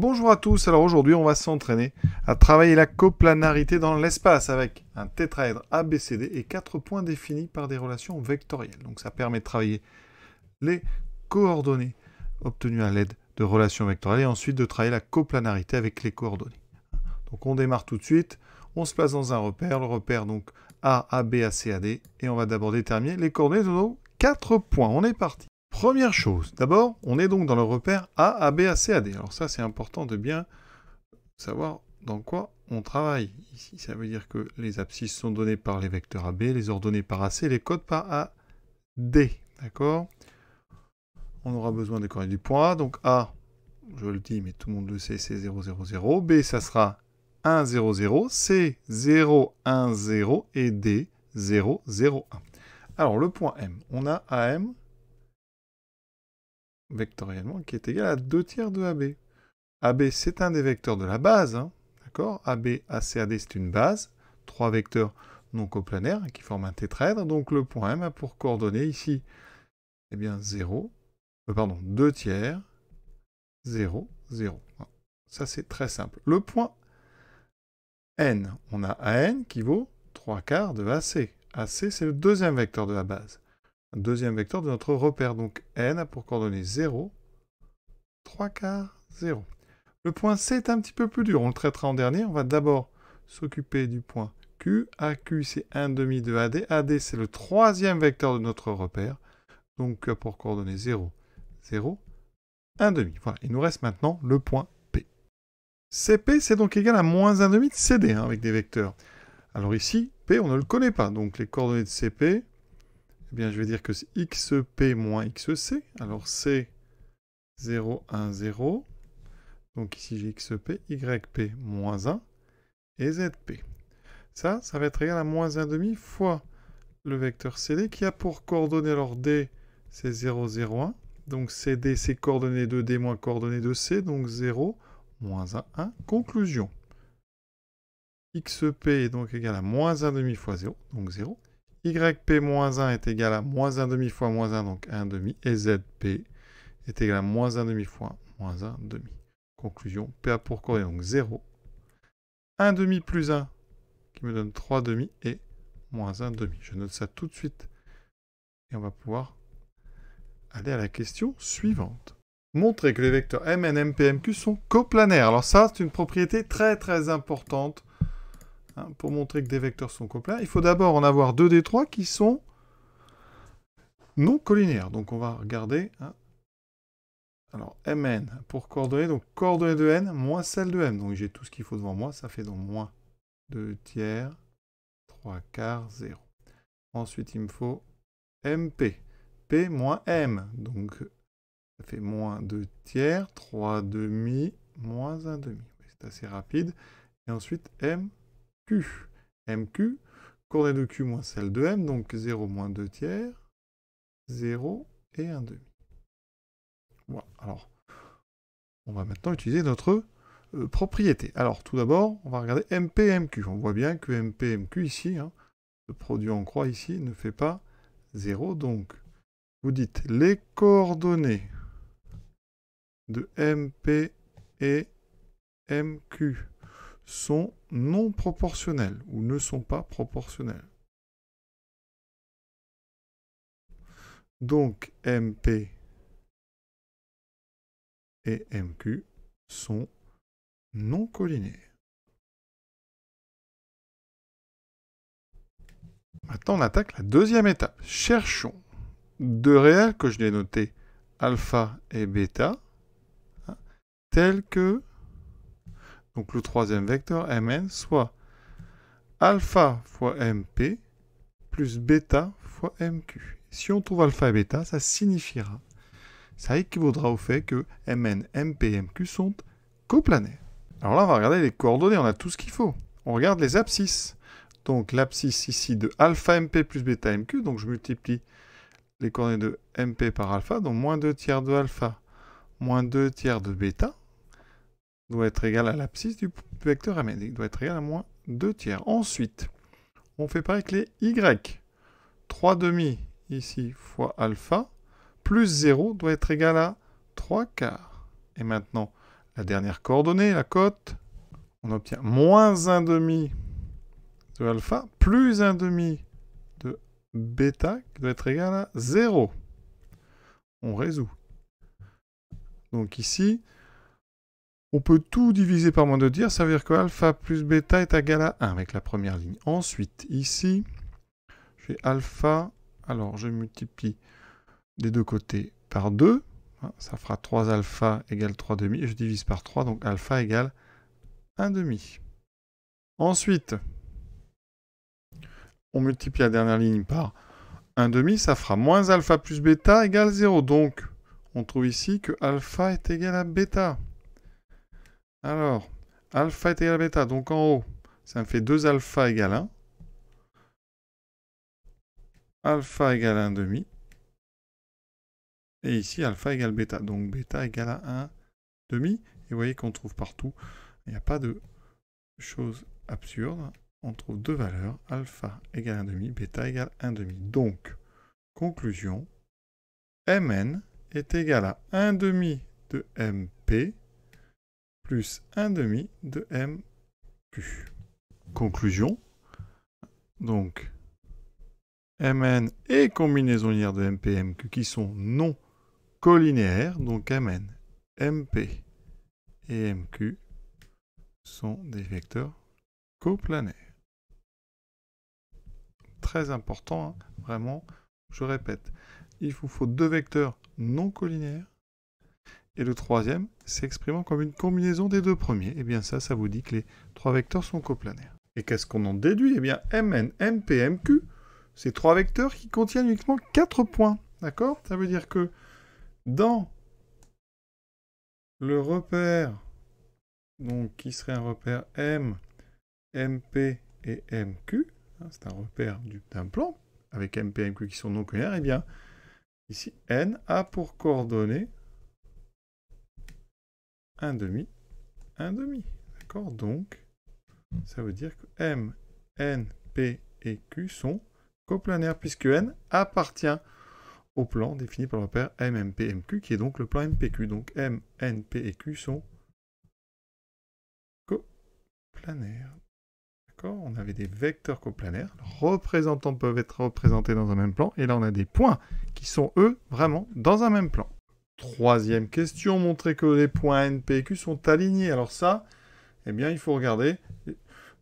Bonjour à tous, alors aujourd'hui on va s'entraîner à travailler la coplanarité dans l'espace avec un tétraèdre ABCD et quatre points définis par des relations vectorielles. Donc ça permet de travailler les coordonnées obtenues à l'aide de relations vectorielles et ensuite de travailler la coplanarité avec les coordonnées. Donc on démarre tout de suite, on se place dans un repère, le repère donc A, b a d et on va d'abord déterminer les coordonnées de nos quatre points. On est parti Première chose, d'abord, on est donc dans le repère A, A, B, A, C, A, D. Alors ça, c'est important de bien savoir dans quoi on travaille. Ici, ça veut dire que les abscisses sont données par les vecteurs AB, les ordonnées par AC, les codes par D. D'accord On aura besoin des coordonnées du point A. Donc A, je le dis, mais tout le monde le sait, c'est 0, 0, 0. B, ça sera 1, 0, 0. C, 0, 1, 0. Et D, 0, 0, 1. Alors, le point M, on a AM vectoriellement qui est égal à 2 tiers de AB. AB, c'est un des vecteurs de la base, hein, d'accord AB, AC, AD c'est une base, trois vecteurs non coplanaires qui forment un tétraèdre, donc le point M a pour coordonnées ici, eh bien 0, euh, pardon, 2 tiers, 0, 0. Ça c'est très simple. Le point N, on a AN qui vaut 3 quarts de AC. AC, c'est le deuxième vecteur de la base deuxième vecteur de notre repère. Donc n a pour coordonnées 0, 3 quarts, 0. Le point C est un petit peu plus dur, on le traitera en dernier. On va d'abord s'occuper du point Q. AQ c'est 1 demi de AD. AD c'est le troisième vecteur de notre repère. Donc Q a pour coordonnées 0, 0, 1 demi. Voilà, il nous reste maintenant le point P. CP c'est donc égal à moins 1 demi de CD hein, avec des vecteurs. Alors ici, P on ne le connaît pas, donc les coordonnées de CP, eh bien, je vais dire que c'est xp moins xc. Alors, c'est 0, 1, 0. Donc ici, j'ai xp, yp moins 1 et zp. Ça, ça va être égal à moins 1 fois le vecteur cd qui a pour coordonnées, alors d, c'est 0, 0, 1. Donc cd, c'est coordonnées de d moins coordonnées de c, donc 0, moins 1, 1. Conclusion. xp est donc égal à moins 1 fois 0, donc 0 yp-1 est égal à moins 1 demi fois moins 1, donc 1 demi, et zp est égal à moins 1 demi fois moins 1 demi. Conclusion, PA pour corps donc 0. 1 demi plus 1, qui me donne 3 demi, et moins 1 demi. Je note ça tout de suite, et on va pouvoir aller à la question suivante. Montrer que les vecteurs Mn, M, P, sont coplanaires. Alors ça, c'est une propriété très très importante Hein, pour montrer que des vecteurs sont complets, il faut d'abord en avoir deux des trois qui sont non collinéaires. Donc on va regarder. Hein. Alors mn pour coordonnées, donc coordonnées de n moins celle de m. Donc j'ai tout ce qu'il faut devant moi, ça fait donc moins 2 tiers, 3 quarts, 0. Ensuite il me faut mp, p moins m. Donc ça fait moins 2 tiers, 3 demi, moins 1 demi. C'est assez rapide. Et ensuite m Q, MQ, coordonnées de Q moins celle de M, donc 0 moins 2 tiers, 0 et 1 demi. Voilà, alors, on va maintenant utiliser notre euh, propriété. Alors, tout d'abord, on va regarder MP, MQ. On voit bien que MP, MQ ici, hein, le produit en croix ici, ne fait pas 0, donc vous dites les coordonnées de MP et MQ sont non proportionnels ou ne sont pas proportionnels. Donc MP et MQ sont non colinéaires. Maintenant, on attaque la deuxième étape. Cherchons deux réels que je l'ai noté alpha et bêta, hein, tels que donc le troisième vecteur mn, soit alpha fois mp plus bêta fois mq. Si on trouve alpha et bêta, ça signifiera, ça équivaudra au fait que mn, mp et mq sont coplanaires. Alors là, on va regarder les coordonnées, on a tout ce qu'il faut. On regarde les abscisses. Donc l'abscisse ici de alpha mp plus bêta mq, donc je multiplie les coordonnées de mp par alpha, donc moins 2 tiers de alpha, moins 2 tiers de bêta, doit être égal à l'abscisse du vecteur amédique, doit être égal à moins 2 tiers. Ensuite, on fait pareil avec les y. 3 demi ici fois alpha plus 0 doit être égal à 3 quarts. Et maintenant, la dernière coordonnée, la cote, on obtient moins 1 demi de alpha plus 1 demi de bêta qui doit être égal à 0. On résout. Donc ici, on peut tout diviser par moins de dire, ça veut dire que alpha plus bêta est égal à 1 avec la première ligne. Ensuite, ici, j'ai alpha, alors je multiplie des deux côtés par 2, hein, ça fera 3 alpha égale 3 demi, je divise par 3, donc alpha égale 1 demi. Ensuite, on multiplie la dernière ligne par 1 demi, ça fera moins alpha plus bêta égale 0, donc on trouve ici que alpha est égal à bêta. Alors, alpha est égal à bêta. Donc en haut, ça me fait 2 alpha égale 1. Alpha égale 1 demi. Et ici, alpha égale bêta. Donc bêta égale à 1 demi. Et vous voyez qu'on trouve partout. Il n'y a pas de chose absurde. On trouve deux valeurs, alpha égale 1 demi, bêta égale 1 demi. Donc, conclusion, Mn est égal à 1 demi de Mp plus 1 demi de MQ. Conclusion. Donc, Mn et combinaison linéaire de MP et MQ qui sont non collinéaires. Donc, Mn, MP et MQ sont des vecteurs coplanaires. Très important, hein, vraiment, je répète, il vous faut deux vecteurs non collinéaires et le troisième s'exprimant comme une combinaison des deux premiers. Et eh bien ça, ça vous dit que les trois vecteurs sont coplanaires. Et qu'est-ce qu'on en déduit Eh bien Mn, Mp, Mq, c'est trois vecteurs qui contiennent uniquement quatre points. D'accord Ça veut dire que dans le repère, donc qui serait un repère M, MP et MQ, hein, c'est un repère d'un plan, avec MP et MQ qui sont non connus, et eh bien ici N a pour coordonnées 1 demi, 1 demi. D'accord Donc, ça veut dire que M, N, P et Q sont coplanaires puisque N appartient au plan défini par le repère Q, qui est donc le plan MPQ. Donc M, N, P et Q sont coplanaires. D'accord On avait des vecteurs coplanaires. représentants peuvent être représentés dans un même plan. Et là, on a des points qui sont, eux, vraiment dans un même plan. Troisième question, montrer que les points et Q sont alignés. Alors ça, eh bien, il faut regarder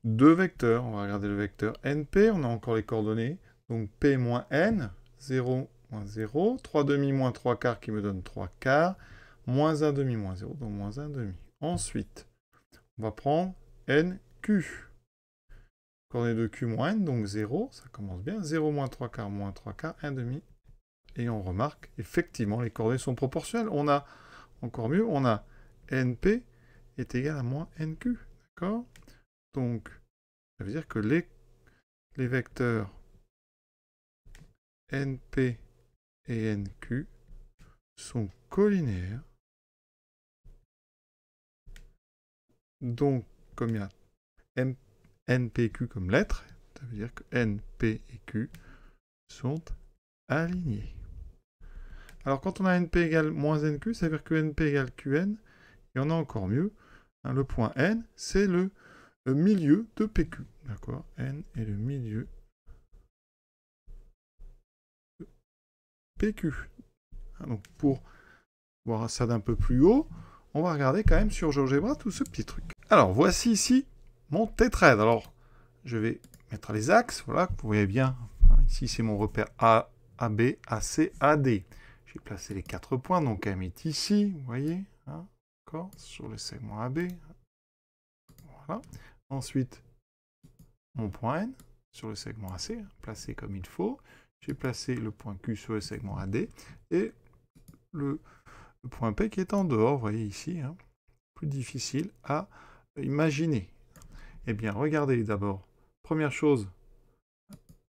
deux vecteurs. On va regarder le vecteur NP, on a encore les coordonnées. Donc P moins N, 0 moins 0, 3 demi moins 3 quarts qui me donne 3 quarts, moins 1 demi moins 0, donc moins 1 demi. Ensuite, on va prendre NQ. Coordonnées de Q moins N, donc 0, ça commence bien. 0 moins 3 quarts moins 3 quarts, 1 demi et on remarque effectivement les coordonnées sont proportionnelles. On a, encore mieux, on a NP est égal à moins NQ. D'accord Donc, ça veut dire que les, les vecteurs NP et NQ sont collinéaires. Donc, comme il y a M, NPQ comme lettre, ça veut dire que NP et Q sont alignés. Alors quand on a NP égale moins NQ, ça veut dire que NP égale QN, et on a encore mieux, hein, le point N, c'est le euh, milieu de PQ. D'accord N est le milieu de PQ. Hein, donc pour voir ça d'un peu plus haut, on va regarder quand même sur GeoGebra tout ce petit truc. Alors voici ici mon tétraide. Alors je vais mettre les axes, voilà, vous voyez bien. Hein, ici c'est mon repère A, b, c, a, d. J'ai placé les quatre points, donc M est ici, vous voyez, hein, sur le segment AB. Voilà. Ensuite, mon point N sur le segment AC, hein, placé comme il faut. J'ai placé le point Q sur le segment AD et le, point P qui est en dehors, vous voyez ici, hein. plus difficile à imaginer. Eh bien, regardez d'abord, première chose,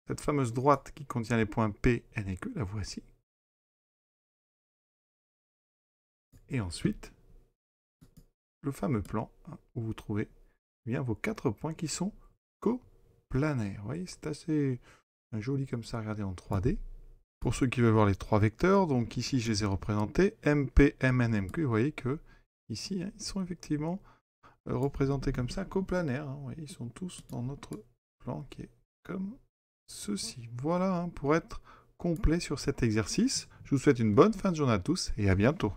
cette fameuse droite qui contient les points P, N et Q, la voici, Et ensuite, le fameux plan où vous trouvez eh bien, vos quatre points qui sont coplanaires. Vous voyez, c'est assez joli comme ça, regardez en 3D. Pour ceux qui veulent voir les trois vecteurs, donc ici je les ai représentés, MP, MN, MQ, vous voyez que ici hein, ils sont effectivement euh, représentés comme ça, coplanaires. Hein. ils sont tous dans notre plan qui est comme ceci. Voilà hein, pour être complet sur cet exercice. Je vous souhaite une bonne fin de journée à tous et à bientôt.